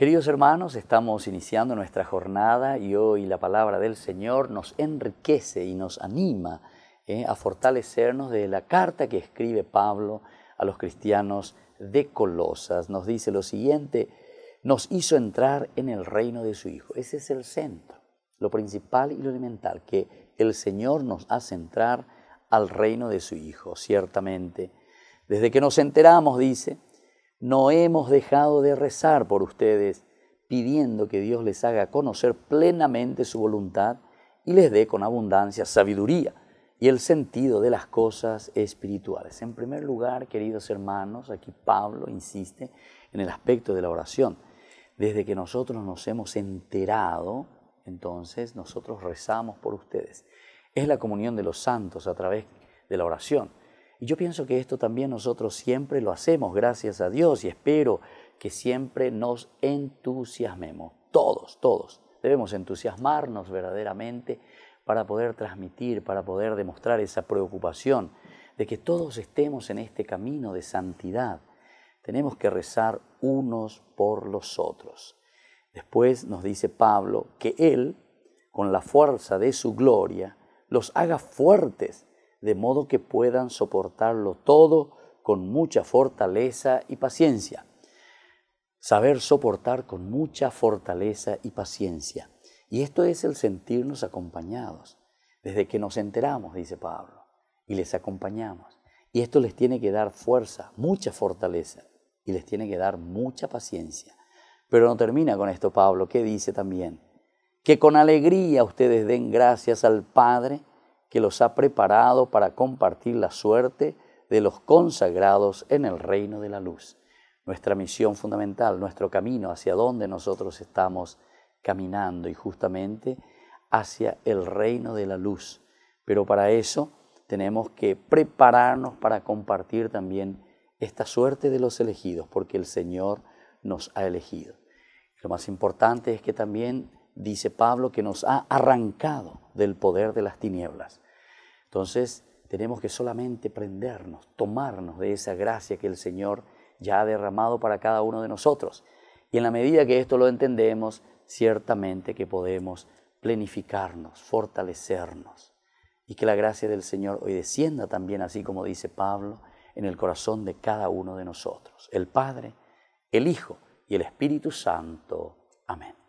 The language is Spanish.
Queridos hermanos, estamos iniciando nuestra jornada y hoy la palabra del Señor nos enriquece y nos anima eh, a fortalecernos de la carta que escribe Pablo a los cristianos de Colosas. Nos dice lo siguiente, nos hizo entrar en el reino de su Hijo. Ese es el centro, lo principal y lo elemental, que el Señor nos hace entrar al reino de su Hijo, ciertamente. Desde que nos enteramos, dice, no hemos dejado de rezar por ustedes, pidiendo que Dios les haga conocer plenamente su voluntad y les dé con abundancia sabiduría y el sentido de las cosas espirituales. En primer lugar, queridos hermanos, aquí Pablo insiste en el aspecto de la oración. Desde que nosotros nos hemos enterado, entonces nosotros rezamos por ustedes. Es la comunión de los santos a través de la oración. Y yo pienso que esto también nosotros siempre lo hacemos, gracias a Dios, y espero que siempre nos entusiasmemos, todos, todos. Debemos entusiasmarnos verdaderamente para poder transmitir, para poder demostrar esa preocupación de que todos estemos en este camino de santidad. Tenemos que rezar unos por los otros. Después nos dice Pablo que Él, con la fuerza de su gloria, los haga fuertes de modo que puedan soportarlo todo con mucha fortaleza y paciencia. Saber soportar con mucha fortaleza y paciencia. Y esto es el sentirnos acompañados, desde que nos enteramos, dice Pablo, y les acompañamos. Y esto les tiene que dar fuerza, mucha fortaleza, y les tiene que dar mucha paciencia. Pero no termina con esto Pablo, que dice también, que con alegría ustedes den gracias al Padre que los ha preparado para compartir la suerte de los consagrados en el reino de la luz. Nuestra misión fundamental, nuestro camino hacia donde nosotros estamos caminando y justamente hacia el reino de la luz. Pero para eso tenemos que prepararnos para compartir también esta suerte de los elegidos, porque el Señor nos ha elegido. Lo más importante es que también dice Pablo que nos ha arrancado del poder de las tinieblas entonces tenemos que solamente prendernos, tomarnos de esa gracia que el Señor ya ha derramado para cada uno de nosotros. Y en la medida que esto lo entendemos, ciertamente que podemos plenificarnos, fortalecernos. Y que la gracia del Señor hoy descienda también, así como dice Pablo, en el corazón de cada uno de nosotros. El Padre, el Hijo y el Espíritu Santo. Amén.